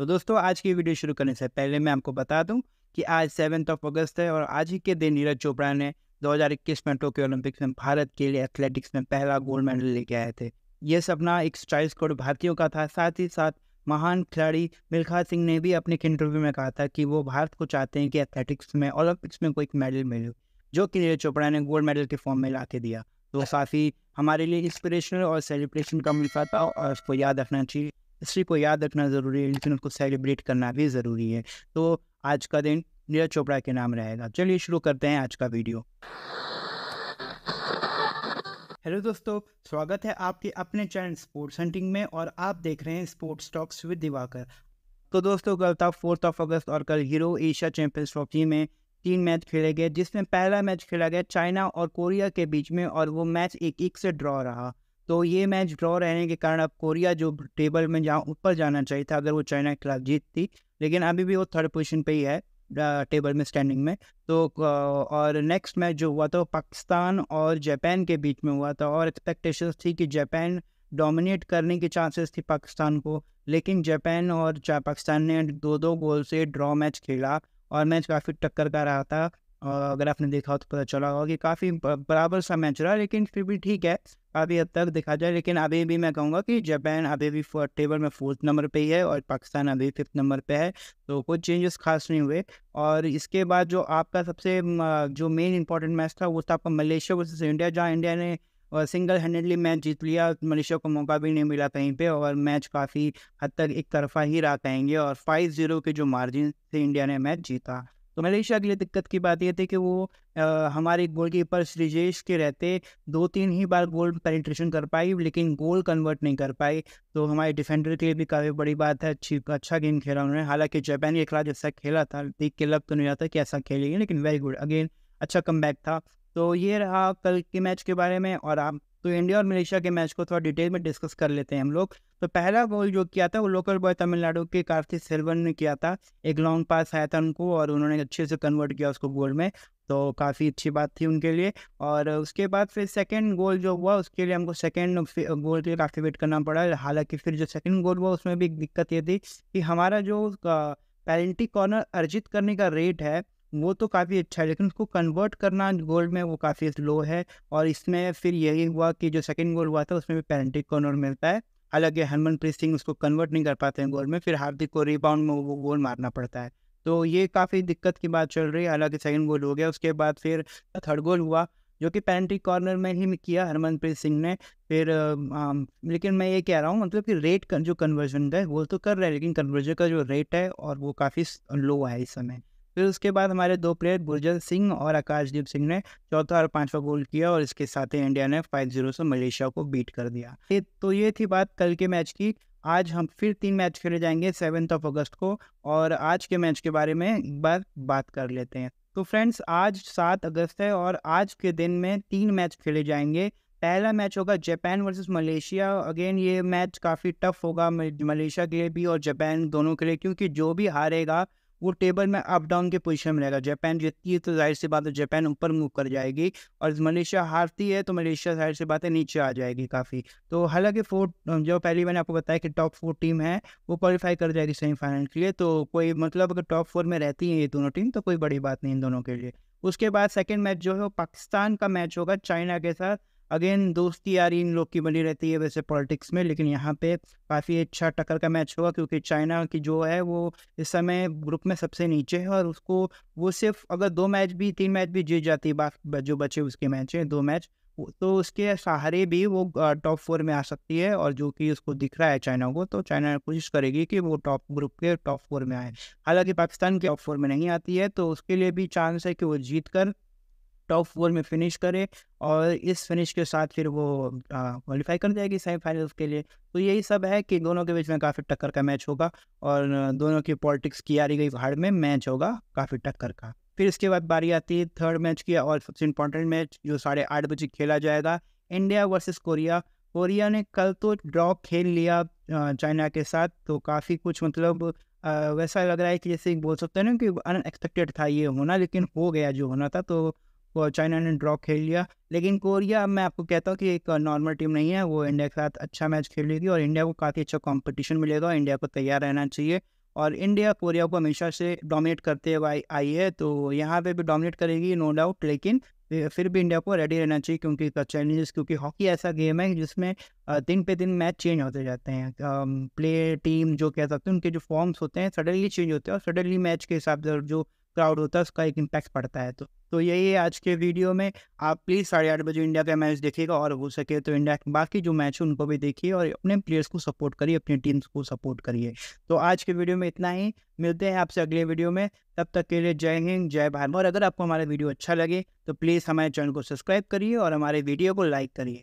तो दोस्तों आज की वीडियो शुरू करने से पहले मैं आपको बता दूं कि आज सेवन्थ ऑफ अगस्त है और आज ही के दिन नीरज चोपड़ा ने 2021 में टोक्यो ओलंपिक्स में भारत के लिए एथलेटिक्स में पहला गोल्ड मेडल लेके आए थे ये सपना एक चालीस करोड़ भारतीयों का था साथ ही साथ महान खिलाड़ी मिल्खा सिंह ने भी अपने इंटरव्यू में कहा था कि वो भारत को चाहते हैं कि एथलेटिक्स में ओलंपिक्स में कोई मेडल मिले जो कि नीरज चोपड़ा ने गोल्ड मेडल के फॉर्म में ला के दिया तो काफ़ी हमारे लिए इंस्पिरेशनल और सेलिब्रेशन का मिलता था और उसको याद रखना चाहिए हिस्ट्री को याद रखना ज़रूरी है लेकिन उसको सेलिब्रेट करना भी ज़रूरी है तो आज का दिन नीरज चोपड़ा के नाम रहेगा चलिए शुरू करते हैं आज का वीडियो हेलो दोस्तों स्वागत है आपके अपने चैनल स्पोर्ट्स हंटिंग में और आप देख रहे हैं स्पोर्ट्स टॉक्स विद दिवाकर तो दोस्तों कल था फोर्थ ऑफ अगस्त और कल हीरो एशिया चैंपियंस ट्रॉफी में तीन मैच खेले गए जिसमें पहला मैच खेला गया चाइना और कोरिया के बीच में और वो मैच एक एक से ड्रॉ रहा तो ये मैच ड्रॉ रहने के कारण अब कोरिया जो टेबल में जहाँ ऊपर जाना चाहिए था अगर वो चाइना के खिलाफ जीतती लेकिन अभी भी वो थर्ड पोजिशन पर ही है टेबल में स्टैंडिंग में तो और नेक्स्ट मैच जो हुआ था पाकिस्तान और जापान के बीच में हुआ था और एक्सपेक्टेशंस थी कि जापान डोमिनेट करने के चांसेस थी पाकिस्तान को लेकिन जापान और पाकिस्तान ने दो दो गोल से ड्रॉ मैच खेला और मैच काफ़ी टक्कर का रहा था और अगर आपने देखा हो तो पता चला होगा कि काफ़ी बराबर सा मैच रहा लेकिन फिर भी ठीक है काफ़ी हद तक देखा जाए लेकिन अभी भी मैं कहूँगा कि जापान अभी भी टेबल में फोर्थ नंबर पे ही है और पाकिस्तान अभी फिफ्थ नंबर पे है तो कुछ चेंजेस खास नहीं हुए और इसके बाद जो आपका सबसे जो मेन इंपॉर्टेंट मैच था वो था आपका मलेशिया वर्सेज इंडिया जहाँ इंडिया ने और सिंगल हैंडेडली मैच जीत लिया मलेशिया को मौका भी नहीं मिला कहीं पे और मैच काफ़ी हद तक एक तरफा ही रहा कहेंगे और फाइव ज़ीरो के जो मार्जिन से इंडिया ने मैच जीता तो मलेशिया के लिए दिक्कत की बात यह थी कि वो आ, हमारे गोलकीपर श्रीजेश के रहते दो तीन ही बार गोल पेनिट्रेशन कर पाई लेकिन गोल कन्वर्ट नहीं कर पाई तो हमारे डिफेंडर के लिए भी काफ़ी बड़ी बात है अच्छी अच्छा गेम खेला उन्होंने हालांकि जापान के खिलाफ जैसा खेला था देख के लग तो नहीं आता कि ऐसा खेलेंगे लेकिन वेरी गुड अगेन अच्छा कम था तो ये रहा कल के मैच के बारे में और आप तो इंडिया और मलेशिया के मैच को थोड़ा डिटेल में डिस्कस कर लेते हैं हम लोग तो पहला गोल जो किया था वो लोकल बॉय तमिलनाडु के कार्तिक सेल्वन ने किया था एक लॉन्ग पास आया था उनको और उन्होंने अच्छे से कन्वर्ट किया उसको गोल में तो काफ़ी अच्छी बात थी उनके लिए और उसके बाद फिर सेकेंड गोल जो हुआ उसके लिए हमको सेकेंड गोल के लिए काफ़ी वेट करना पड़ा हालांकि फिर जो सेकेंड गोल हुआ उसमें भी दिक्कत ये थी कि हमारा जो पेनल्टी कॉर्नर अर्जित करने का रेट है वो तो काफ़ी अच्छा है लेकिन उसको कन्वर्ट करना गोल्ड में वो काफ़ी स्लो है और इसमें फिर यही हुआ कि जो सेकेंड गोल हुआ था उसमें भी पेनल्टी कॉर्नर मिलता है हालांकि हरमनप्रीत सिंह उसको कन्वर्ट नहीं कर पाते हैं गोल में फिर हार्दिक को रिबाउंड में वो गोल मारना पड़ता है तो ये काफ़ी दिक्कत की बात चल रही है हालांकि सेकेंड गोल हो गया उसके बाद फिर थर्ड गोल हुआ जो कि पेनल्टी कॉर्नर में ही किया हरमनप्रीत सिंह ने फिर आ, लेकिन मैं ये कह रहा हूँ मतलब कि रेट का जो कन्वर्जन है वो तो कर रहे हैं लेकिन कन्वर्जन का जो रेट है और वो काफ़ी लो है इस समय फिर उसके बाद हमारे दो प्लेयर गुरजन सिंह और आकाशदीप सिंह ने चौथा और पांचवा गोल किया और इसके साथ ही इंडिया ने फाइव जीरो से मलेशिया को बीट कर दिया तो ये थी बात कल के मैच की आज हम फिर तीन मैच खेले जाएंगे सेवन्थ ऑफ अगस्त को और आज के मैच के बारे में एक बार बात कर लेते हैं तो फ्रेंड्स आज सात अगस्त है और आज के दिन में तीन मैच खेले जाएंगे पहला मैच होगा जापान वर्सेस मलेशिया अगेन ये मैच काफ़ी टफ होगा मलेशिया के लिए भी और जापान दोनों के लिए क्योंकि जो भी हारेगा वो टेबल में अप डाउन के पोजीशन में रहेगा जापान जीतती है तो जाहिर सी बात है जापान ऊपर मूव कर जाएगी और मलेशिया हारती है तो मलेशिया जाहिर सी बात है नीचे आ जाएगी काफ़ी तो हालांकि फोर जो पहले मैंने आपको बताया कि टॉप फोर टीम है वो क्वालिफाई कर जाएगी सेमीफाइनल के लिए तो कोई मतलब अगर टॉप फोर में रहती है ये दोनों टीम तो कोई बड़ी बात नहीं इन दोनों के लिए उसके बाद सेकेंड मैच जो है वो पाकिस्तान का मैच होगा चाइना के साथ अगेन दोस्ती यारी इन लोग की बनी रहती है वैसे पॉलिटिक्स में लेकिन यहाँ पे काफ़ी अच्छा टक्कर का मैच होगा क्योंकि चाइना की जो है वो इस समय ग्रुप में सबसे नीचे है और उसको वो सिर्फ अगर दो मैच भी तीन मैच भी जीत जाती है बाकी जो बचे उसके मैच हैं दो मैच तो उसके सहारे भी वो टॉप फोर में आ सकती है और जो कि उसको दिख रहा है चाइना को तो चाइना कोशिश करेगी कि वो टॉप ग्रुप के टॉप फोर में आए हालांकि पाकिस्तान के टॉप फोर में नहीं आती है तो उसके लिए भी चांस है कि वो जीत कर टॉप फोर में फिनिश करे और इस फिनिश के साथ फिर वो क्वालिफाई कर जाएगी सेमीफाइनल्स के लिए तो यही सब है कि दोनों के बीच में काफ़ी टक्कर का मैच होगा और दोनों की पॉलिटिक्स की आ रही गई भाड़ में मैच होगा काफ़ी टक्कर का फिर इसके बाद बारी आती है थर्ड मैच की और सबसे इम्पोर्टेंट मैच जो साढ़े आठ बजे खेला जाएगा इंडिया वर्सेस कोरिया कोरिया ने कल तो ड्रॉ खेल लिया चाइना के साथ तो काफ़ी कुछ मतलब वैसा लग रहा है कि जैसे बोल सकते हैं ना कि अनएक्सपेक्टेड था ये होना लेकिन हो गया जो होना था तो चाइना ने ड्रॉ खेल लिया लेकिन कोरिया मैं आपको कहता हूँ कि एक नॉर्मल टीम नहीं है वो इंडिया के साथ अच्छा मैच खेलेगी और इंडिया को काफ़ी अच्छा कॉम्पिटिशन मिलेगा इंडिया को तैयार रहना चाहिए और इंडिया कोरिया को हमेशा से डोमिनेट करते हुए आई है तो यहाँ पे भी डोमिनेट करेगी नो डाउट लेकिन फिर भी इंडिया को रेडी रहना चाहिए क्योंकि इसका चैलेंजेस क्योंकि हॉकी ऐसा गेम है जिसमें दिन पे दिन मैच चेंज होते जाते हैं प्ले टीम जो कह सकते हैं उनके जो फॉर्म्स होते हैं सडनली चेंज होते हैं और सडनली मैच के हिसाब से जो क्राउड होता है उसका एक इम्पैक्ट पड़ता है तो तो यही है आज के वीडियो में आप प्लीज़ साढ़े आठ बजे इंडिया का मैच देखिएगा और हो सके तो इंडिया के बाकी जो मैच है उनको भी देखिए और अपने प्लेयर्स को सपोर्ट करिए अपनी टीम्स को सपोर्ट करिए तो आज के वीडियो में इतना ही मिलते हैं आपसे अगले वीडियो में तब तक के लिए जय हिंद जय भारत और अगर आपको हमारा वीडियो अच्छा लगे तो प्लीज़ हमारे चैनल को सब्सक्राइब करिए और हमारे वीडियो को लाइक करिए